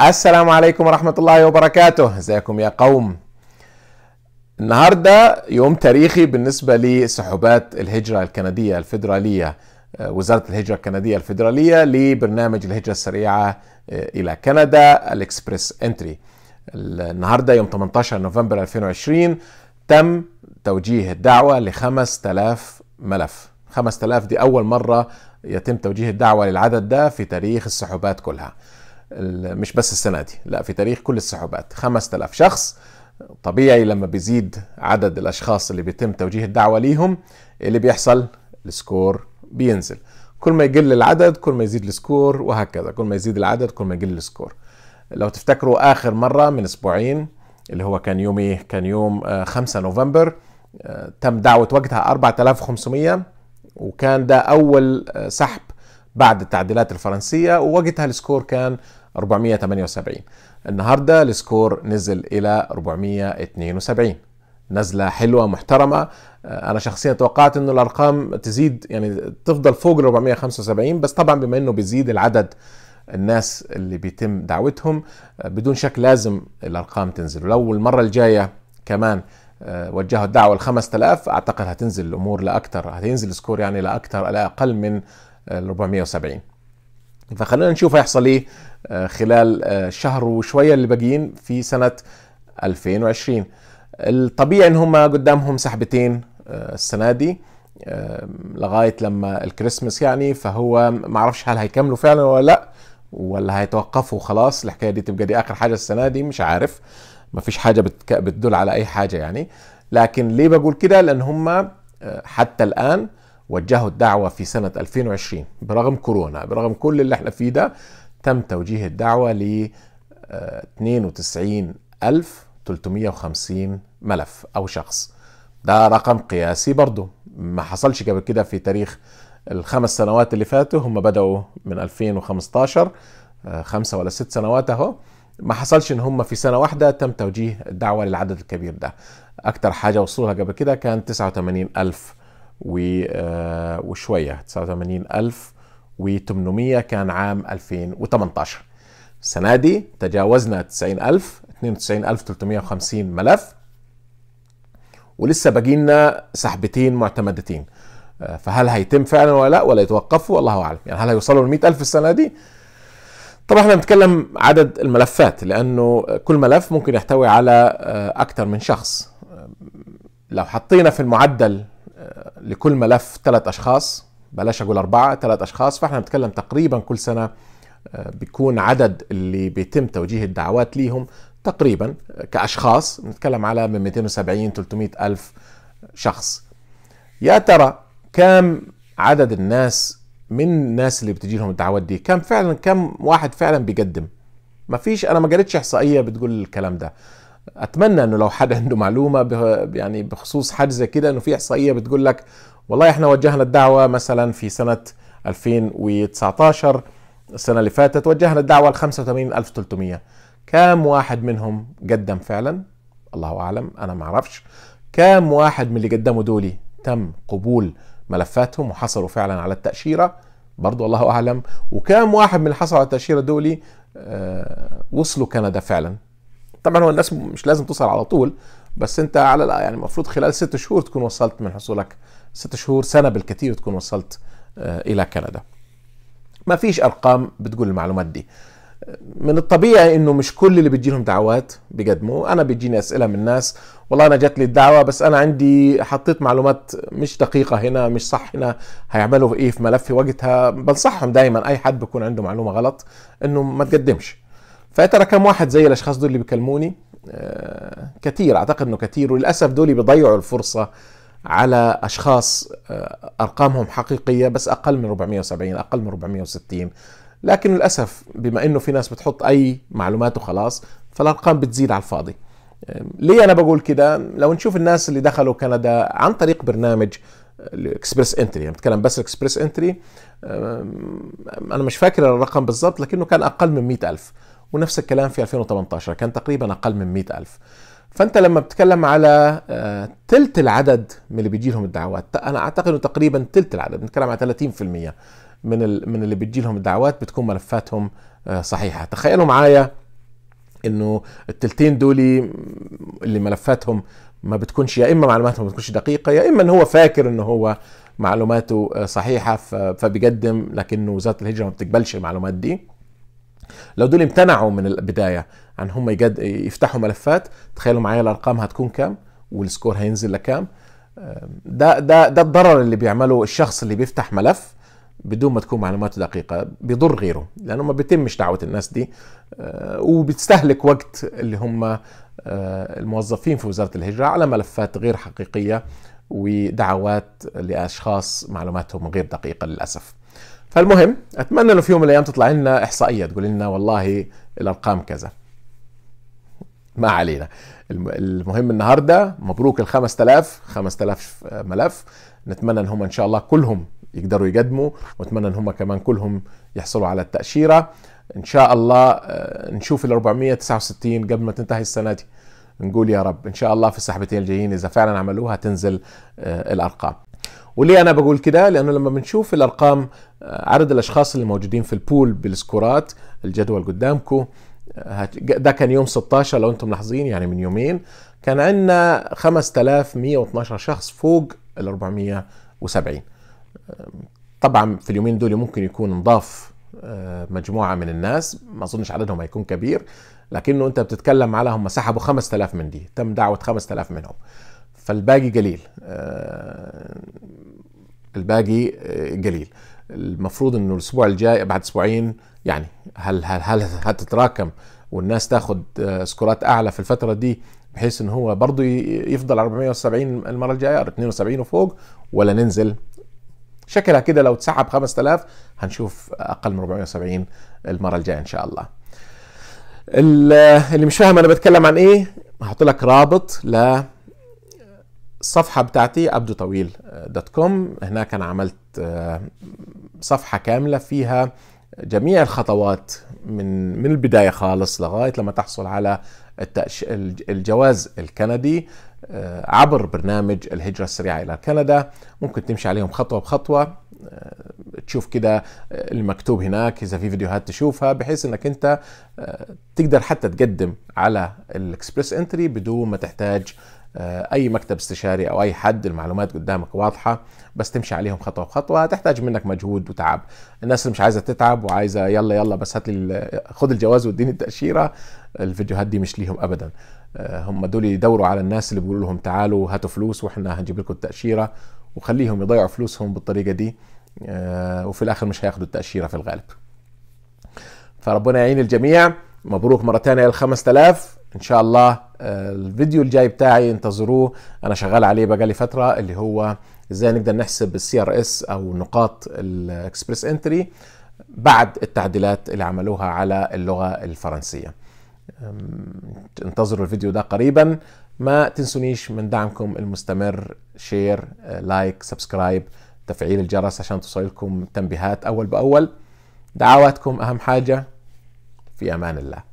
السلام عليكم ورحمة الله وبركاته ازيكم يا قوم النهاردة يوم تاريخي بالنسبة لسحوبات الهجرة الكندية الفيدرالية آه، وزارة الهجرة الكندية الفيدرالية لبرنامج الهجرة السريعة آه، إلى كندا الإكسبريس انتري النهاردة يوم 18 نوفمبر 2020 تم توجيه الدعوة ل 5000 ملف 5000 دي أول مرة يتم توجيه الدعوة للعدد ده في تاريخ السحوبات كلها مش بس السنه دي لا في تاريخ كل السحوبات 5000 شخص طبيعي لما بيزيد عدد الاشخاص اللي بيتم توجيه الدعوه ليهم اللي بيحصل السكور بينزل كل ما يقل العدد كل ما يزيد السكور وهكذا كل ما يزيد العدد كل ما يقل السكور لو تفتكروا اخر مره من اسبوعين اللي هو كان يوم ايه كان يوم 5 آه، نوفمبر آه، تم دعوه وقتها 4500 وكان ده اول آه، سحب بعد التعديلات الفرنسيه ووقتها السكور كان 478 النهارده السكور نزل الى 472 نزله حلوه محترمه آه، انا شخصيا توقعت انه الارقام تزيد يعني تفضل فوق ال 475 بس طبعا بما انه بيزيد العدد الناس اللي بيتم دعوتهم آه، بدون شك لازم الارقام تنزل ولو المره الجايه كمان آه، وجهوا الدعوه ل 5000 اعتقد هتنزل الامور لاكثر هتنزل السكور يعني لاكثر لاقل من ال 470 فخلينا نشوف هيحصل ايه آه، خلال آه، شهر وشويه اللي باقيين في سنه 2020 الطبيعي ان هم قدامهم سحبتين آه، السنه دي لغايه لما الكريسماس يعني فهو ما اعرفش هل هيكملوا فعلا ولا لا ولا هيتوقفوا خلاص الحكايه دي تبقى دي اخر حاجه السنه دي مش عارف ما فيش حاجه بتدل على اي حاجه يعني لكن ليه بقول كده لان هم حتى الان وجهوا الدعوه في سنه 2020 برغم كورونا برغم كل اللي احنا فيه ده تم توجيه الدعوة ل 92350 آه، ملف أو شخص ده رقم قياسي برضه ما حصلش قبل كده في تاريخ الخمس سنوات اللي فاتوا هم بدأوا من 2015 آه، خمسة ولا ست سنوات اهو ما حصلش ان هم في سنة واحدة تم توجيه الدعوة للعدد الكبير ده اكتر حاجة وصولها قبل كده كان 89 الف آه، وشوية 89 الف و800 كان عام 2018 السنة دي تجاوزنا 90000 92350 ملف ولسه باقي لنا سحبتين معتمدتين آه، فهل هيتم فعلا ولا لا ولا يتوقفوا الله اعلم يعني هل هيوصلوا ل 100000 السنه دي طبعا احنا بنتكلم عدد الملفات لانه كل ملف ممكن يحتوي على آه، اكثر من شخص آه، لو حطينا في المعدل لكل ملف ثلاث اشخاص بلاش اقول اربعه ثلاث اشخاص فاحنا بنتكلم تقريبا كل سنه آه، بيكون عدد اللي بيتم توجيه الدعوات ليهم تقريبا كاشخاص نتكلم على من 270 300 الف شخص يا ترى كم عدد الناس من الناس اللي بتجي لهم الدعوات دي كم فعلا كم واحد فعلا بيقدم ما فيش انا ما قريتش احصائيه بتقول الكلام ده اتمنى انه لو حد عنده معلومه يعني بخصوص حاجه زي كده انه في احصائيه بتقول لك والله احنا وجهنا الدعوه مثلا في سنه 2019 السنه اللي فاتت وجهنا الدعوه ل 85300 كام واحد منهم قدم فعلا الله اعلم انا ما اعرفش كام واحد من اللي قدموا دولي تم قبول ملفاتهم وحصلوا فعلا على التاشيره برضو الله اعلم وكم واحد من اللي حصلوا على التاشيره دولي آه، وصلوا كندا فعلا طبعا هو الناس مش لازم توصل على طول بس انت على يعني المفروض خلال ست شهور تكون وصلت من حصولك ست شهور سنه بالكثير تكون وصلت آه، الى كندا ما فيش ارقام بتقول المعلومات دي من الطبيعي انه مش كل اللي لهم دعوات بيقدموا انا بتجيني اسئله من الناس والله انا جات لي الدعوه بس انا عندي حطيت معلومات مش دقيقه هنا مش صح هنا هيعملوا ايه في ملفي وقتها بنصحهم دائما اي حد بيكون عنده معلومه غلط انه ما تقدمش فلقيت رقم واحد زي الاشخاص دول اللي بيكلموني آه، كتير اعتقد انه كتير وللاسف دول بيضيعوا الفرصه على اشخاص آه، ارقامهم حقيقيه بس اقل من 470 اقل من 460 لكن للاسف بما انه في ناس بتحط اي معلومات وخلاص فالارقام بتزيد على الفاضي آه، ليه انا بقول كده لو نشوف الناس اللي دخلوا كندا عن طريق برنامج الاكسبرس انتري يعني بتكلم بس الاكسبرس انتري انا مش فاكر الرقم بالضبط لكنه كان اقل من 100000 ونفس الكلام في 2018 كان تقريبا أقل من 100 ألف فأنت لما بتتكلم على آه، تلت العدد من اللي بيجي لهم الدعوات أنا أعتقد أنه تقريبا تلت العدد بنتكلم على 30% من من اللي بتجي لهم الدعوات بتكون ملفاتهم آه، صحيحة تخيلوا معايا انه التلتين دولي اللي ملفاتهم ما بتكونش يا اما معلوماتهم ما بتكونش دقيقه يا اما ان هو فاكر انه هو معلوماته آه، صحيحه فبيقدم لكنه وزاره الهجره ما بتقبلش المعلومات دي لو دول امتنعوا من البدايه عن هم يجد يفتحوا ملفات تخيلوا معايا الارقام هتكون كام والسكور هينزل لكام ده ده ده الضرر اللي بيعمله الشخص اللي بيفتح ملف بدون ما تكون معلوماته دقيقه بيضر غيره لانه ما بيتمش دعوه الناس دي آه، وبتستهلك وقت اللي هم آه، الموظفين في وزاره الهجره على ملفات غير حقيقيه ودعوات لاشخاص معلوماتهم غير دقيقه للاسف فالمهم اتمنى انه في يوم من الايام تطلع لنا احصائيه تقول لنا والله الارقام كذا ما علينا المهم النهارده مبروك ال 5000 5000 ملف نتمنى ان هم ان شاء الله كلهم يقدروا يقدموا واتمنى ان هم كمان كلهم يحصلوا على التاشيره ان شاء الله آه، نشوف ال 469 قبل ما تنتهي السنه دي نقول يا رب ان شاء الله في السحبتين الجايين اذا فعلا عملوها تنزل آه، الارقام وليه انا بقول كده؟ لانه لما بنشوف الارقام آه، عدد الاشخاص اللي موجودين في البول بالسكورات الجدول قدامكم آه، ده كان يوم 16 لو انتم ملاحظين يعني من يومين كان عندنا 5112 شخص فوق ال 470 آه، طبعا في اليومين دول ممكن يكون انضاف مجموعه من الناس ما اظنش عددهم هيكون كبير لكنه انت بتتكلم على هم سحبوا 5000 من دي تم دعوه 5000 منهم فالباقي قليل آه، الباقي آه، قليل المفروض انه الاسبوع الجاي بعد اسبوعين يعني هل هل هل هتتراكم والناس تاخذ آه، سكورات اعلى في الفتره دي بحيث ان هو برضه يفضل 470 المره الجايه 72 وفوق ولا ننزل شكلها كده لو تسحب 5000 هنشوف اقل من 470 المره الجايه ان شاء الله اللي مش فاهم انا بتكلم عن ايه هحط لك رابط ل الصفحة بتاعتي أبدو طويل آه، دوت كوم هناك أنا عملت آه، صفحة كاملة فيها جميع الخطوات من من البداية خالص لغاية لما تحصل على التأش... الجواز الكندي آه، عبر برنامج الهجرة السريعة إلى كندا ممكن تمشي عليهم خطوة بخطوة آه، تشوف كده آه، المكتوب هناك إذا في فيديوهات تشوفها بحيث أنك أنت تقدر حتى تقدم على الإكسبرس انتري بدون ما تحتاج اي مكتب استشاري او اي حد المعلومات قدامك واضحه بس تمشي عليهم خطوه بخطوه هتحتاج منك مجهود وتعب الناس اللي مش عايزه تتعب وعايزه يلا يلا بس هات لي خد الجواز واديني التاشيره الفيديوهات دي مش ليهم ابدا آه، هم دول يدوروا على الناس اللي بيقولوا لهم تعالوا هاتوا فلوس واحنا هنجيب لكم التاشيره وخليهم يضيعوا فلوسهم بالطريقه دي آه، وفي الاخر مش هياخدوا التاشيره في الغالب فربنا يعين الجميع مبروك مرة ثانيه ال 5000 إن شاء الله آه، الفيديو الجاي بتاعي انتظروه أنا شغال عليه بقالي فترة اللي هو إزاي نقدر نحسب السي ار اس أو نقاط الإكسبريس انتري بعد التعديلات اللي عملوها على اللغة الفرنسية انتظروا الفيديو ده قريبا ما تنسونيش من دعمكم المستمر شير لايك سبسكرايب تفعيل الجرس عشان توصلكم تنبيهات اول باول دعواتكم اهم حاجه في امان الله